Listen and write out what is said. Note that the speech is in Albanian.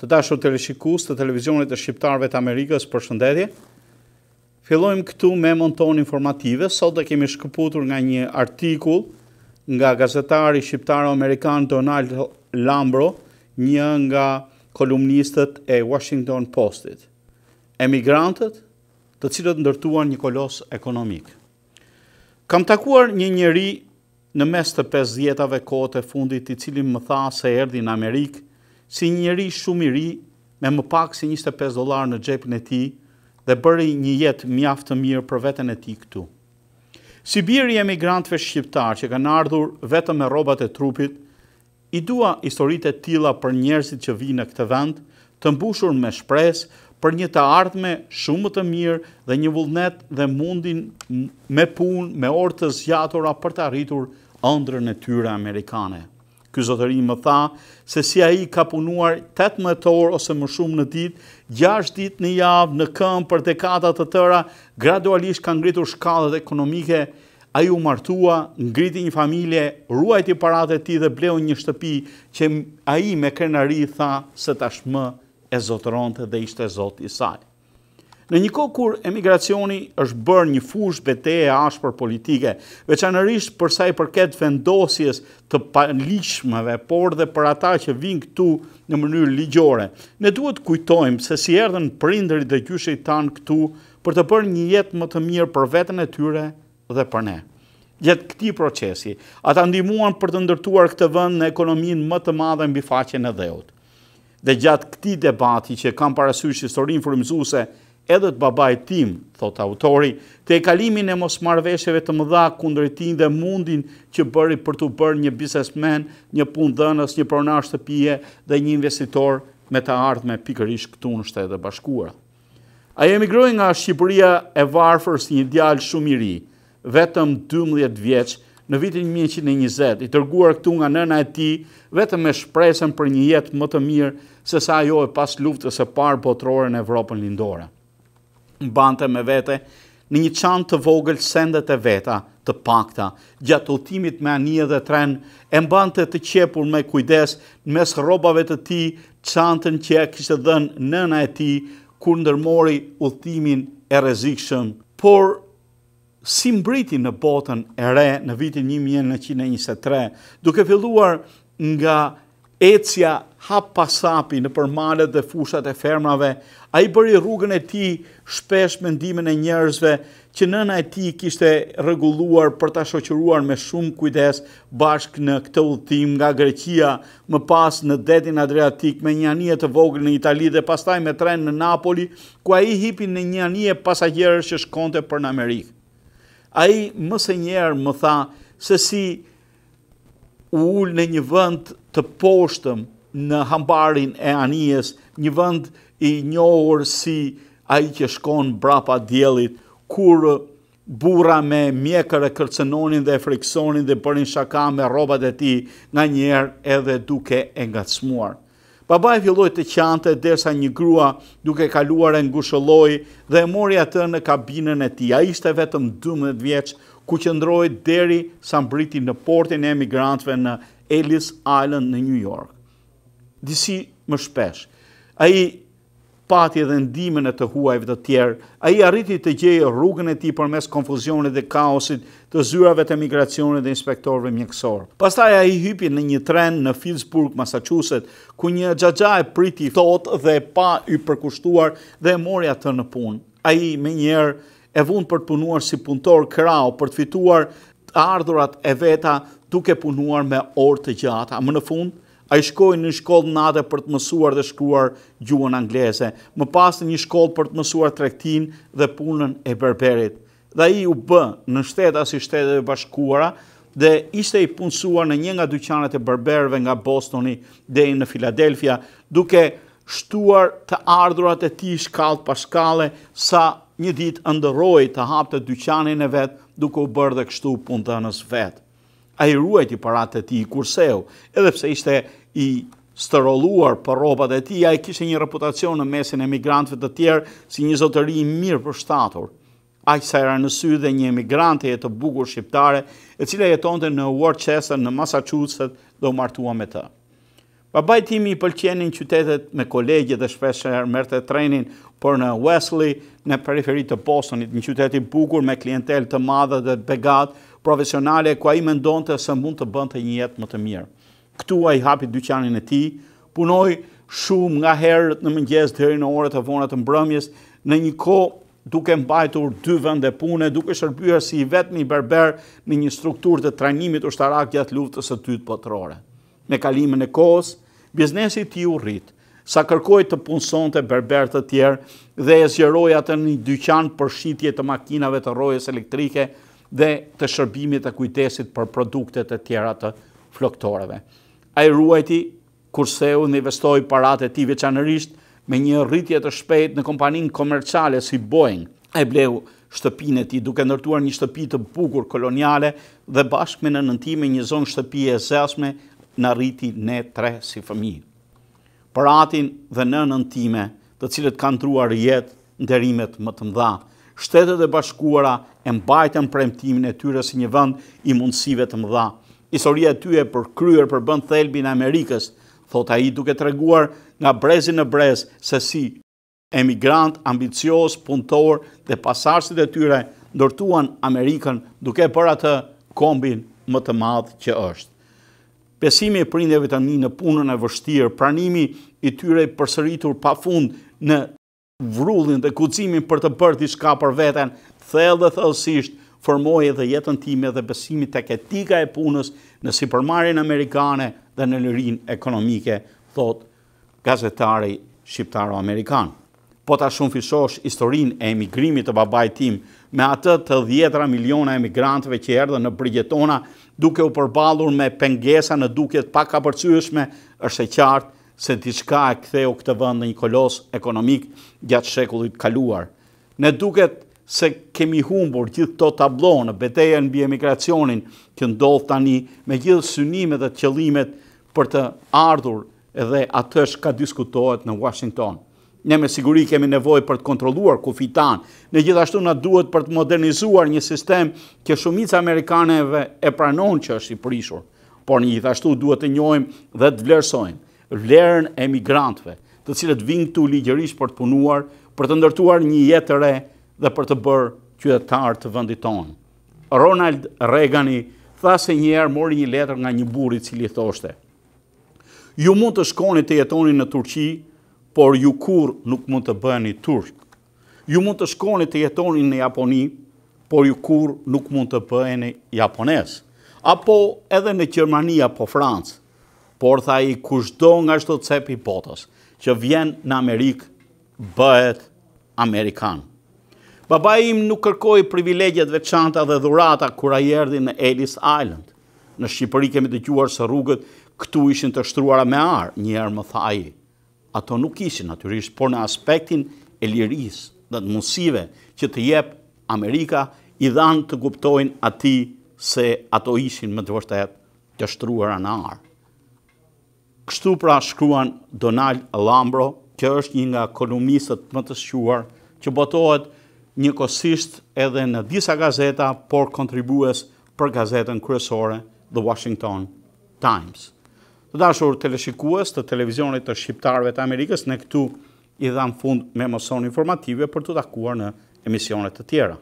të dashur të rishikus të televizionit e shqiptarve të Amerikës për shëndetje. Filojmë këtu me monton informative, sot dhe kemi shkëputur nga një artikull nga gazetari shqiptaro-amerikan Donald Lambro, një nga kolumnistët e Washington Postit. Emigrantët të cilët ndërtuan një kolos ekonomik. Kam takuar një njëri në mes të 50-ave kote fundit i cili më tha se erdi në Amerikë si një njeri shumë i ri, me më pak si 25 dolar në gjepën e ti, dhe bëri një jetë mjaftë të mirë për vetën e ti këtu. Si birë i emigrantve shqiptar që kanë ardhur vetëm me robat e trupit, i dua historite tila për njerëzit që vi në këtë vend, të mbushur me shpres për një të ardhme shumë të mirë dhe një vullnet dhe mundin me pun, me orë të zjatura për të arritur ëndrën e tyre Amerikane ky zotëri më tha se si ai ka punuar 18 orë ose më shumë në ditë, 6 ditë në javë në këmbë për dekada të tëra, gradualisht ka ngritur shkallët ekonomike, ai u martua, ngriti një familje, ruajti paratë e tij dhe bleu një shtëpi që ai me krenari tha se tashmë e zotëronte dhe ishte zoti i saj. Në një kohë kur emigracioni është bërë një fush bete e ashpër politike, veçanërisht përsa i përket vendosjes të paligjshmëve, por dhe për ata që vinë këtu në mënyrë ligjore, ne duhet kujtojmë se si erdhen prindërit dhe i tanë këtu për të bërë një jetë më të mirë për vetën e tyre dhe për ne. Gjetë këti procesi, ata ndimuan për të ndërtuar këtë vënd në ekonomin më të madhe mbi faqen e dheut. Dhe gjatë këti debati që kam parasysh historin frumzuse, edhe të babaj tim, thot autori, të e kalimin e mos marveshjeve të mëdha kundretin dhe mundin që bëri për të bërë një businessman, një pun dënës, një pronar shtëpije dhe një investitor me të ardhë me pikërish këtu në shtetë dhe bashkuar. A e emigroj nga Shqipëria e varfër si një djalë shumë i ri, vetëm 12 vjeqë në vitin 1920, i tërguar këtu nga nëna e ti, vetëm me shpresën për një jetë më të mirë se sa jo e pas luftës e parë botërore në Evropën lindore mbante me vete në një çantë të vogël sendet e veta të pakta gjatë udhimit me anije dhe tren e mbante të qepur me kujdes mes rrobave të tij çantën që kishte dhënë nëna e tij kur ndërmori udhimin e rrezikshëm por si mbriti në botën e re në vitin 1923 duke filluar nga ecja hap pasapi në përmalet dhe fushat e fermrave, a i bëri rrugën e ti shpesh mendimin e njerëzve që nëna e ti kishte regulluar për ta shoqëruar me shumë kujdes bashkë në këtë ullëtim nga Greqia, më pas në detin Adriatik me një anje të vogël në Itali dhe pastaj me tren në Napoli, ku a i hipin në një anje pasajerës që shkonte për në Amerikë. A i mëse njerë më tha se si njerë, ul në një vënd të poshtëm në hambarin e anijes, një vënd i njohur si a i që shkon brapa djelit, kur bura me mjekër e kërcenonin dhe e friksonin dhe bërin shaka me robat e ti nganjëherë njerë edhe duke e ngacmuar. Baba e filloj të qante, dersa një grua duke kaluar e ngushëlloj dhe e mori atë në kabinën e ti. A ishte vetëm 12 vjeqë ku qëndroj deri sa mbriti në portin e emigrantve në Ellis Island në New York. Disi më shpesh. A i patje dhe ndimin e të huajve të tjerë, a i arriti të gjejë rrugën e ti për mes konfuzionit dhe kaosit të zyrave të migracionit dhe inspektorve mjekësorë. Pastaj a i hypi në një tren në Filsburg, Massachusetts, ku një gjagja e priti thot dhe pa i përkushtuar dhe e mori atë në punë. A i me njerë e vund për të punuar si punëtor krau, për të fituar të ardhurat e veta duke punuar me orë të gjata. Më në fund, a i shkojnë në shkollë nate për të mësuar dhe shkruar gjuën anglese, më pas në një shkollë për të mësuar trektin dhe punën e berberit. Dhe i u bë në shtetë si i shtetë dhe bashkuara, dhe ishte i punësuar në një nga dyqanet e berberve nga Bostoni dhe i në Filadelfia, duke shtuar të ardhurat e ti shkallë pashkale, sa një ditë ndëroj të hapë të dyqanin e vetë, duke u bërë dhe kështu punë të nësë vetë a i ruajt i paratë të ti i kurseu, edhe pse ishte i stëroluar për robat e ti, a i kishe një reputacion në mesin e migrantëve të tjerë si një zotëri i mirë për shtator. A i sa era në sy dhe një emigrante e të bugur shqiptare, e cila jetonte në Worcester, në Massachusetts, dhe u martua me të. Babaj timi i pëlqenin qytetet me kolegje dhe shpesher mërë të trenin, por në Wesley, në periferit të Bostonit, një qytetit bukur me klientel të madhe dhe begatë, profesionale ku ai mendonte se mund të bënte një jetë më të mirë. Ktu ai hapi dyqanin e tij, punoi shumë nga herët në mëngjes deri në orët e vona të mbrëmjes, në një kohë duke mbajtur dy vende pune, duke shërbyer si i vetmi berber në një strukturë të trajnimit ushtarak gjatë luftës së dytë pëtërore. Me kalimin e kohës, biznesi i tij u rrit sa kërkoj të punëson të berber të tjerë dhe e zjeroj atë një dyqan për shqitje të makinave të rojes elektrike, dhe të shërbimit të kujtesit për produktet e tjera të floktoreve. A i ruajti, kurse u në investoj parat e ti veçanërisht me një rritje të shpejt në kompanin komerçale si Boeing. A i bleu shtëpinë e ti duke nërtuar një shtëpi të bukur koloniale dhe bashkë me në nëntime një zonë shtëpi e zesme në rriti ne tre si fëmi. Paratin dhe në nëntime të cilët kanë truar jetë në derimet më të mdha, shtetet e bashkuara e mbajtën premtimin e tyre si një vend i mundësive të mëdha. Historia e tyre për kryer për bën thelbin e Amerikës, thot ai duke treguar nga brezi në brez se si emigrant ambicios, punëtor dhe pasardhësit e tyre ndërtuan Amerikën duke bërë atë kombin më të madh që është. Besimi e prindeve tani në punën e vështirë, pranimi i tyre i përsëritur pafund në vrullin dhe kucimin për të bërë t'i shka për veten, thellë dhe thellësisht, formojë dhe jetën time dhe besimit të ketika e punës në si përmarin Amerikane dhe në lërin ekonomike, thot gazetari Shqiptaro-Amerikan. Po ta shumë fishosh historin e emigrimit të babajtim me atë të djetra miliona emigrantëve që erdhe në brigjetona duke u përbalur me pengesa në duket pa ka është e qartë se t'i shka e ktheu këtë vënd në një kolos ekonomik gjatë shekullit kaluar. Ne duket se kemi humbur gjithë të tablonë, beteja në bje emigracionin, këndodhë tani me gjithë synimet dhe qëllimet për të ardhur edhe atësh ka diskutohet në Washington. Ne me siguri kemi nevoj për të kontroluar ku fitan, në gjithashtu në duhet për të modernizuar një sistem që shumica Amerikaneve e pranon që është i prishur, por në gjithashtu duhet të njojmë dhe të vlerësojmë vlerën e emigrantve, të cilët vinë këtu ligjërisht për të punuar, për të ndërtuar një jetë të re dhe për të bërë qytetarë të vëndit tonë. Ronald Reagan i tha se njerë mori një letër nga një burit cili thoshte. Ju mund të shkoni të jetoni në Turqi, por ju kur nuk mund të bëni Turq. Ju mund të shkoni të jetoni në Japoni, por ju kur nuk mund të bëni Japones. Apo edhe në Gjermania po Francë por tha i kushdo nga shto cepi botës që vjen në Amerikë, bëhet Amerikan. Baba im nuk kërkoj privilegjet veçanta dhe dhurata kura i erdi në Ellis Island. Në Shqipëri kemi të gjuar së rrugët, këtu ishin të shtruara me arë, njerë më tha i. Ato nuk ishin, naturisht, por në aspektin e liris dhe të mundësive që të jep Amerika, i dhanë të guptojnë ati se ato ishin më të vështet të shtruara në arë. Kështu pra shkruan Donald Lambro, kjo është një nga kolumnistët më të shquar, që botohet një kosisht edhe në disa gazeta, por kontribues për gazetën kryesore The Washington Times. Të dashur teleshikues të televizionit të shqiptarve të Amerikës, ne këtu i dham fund me mëson informative për të takuar në emisionet të tjera.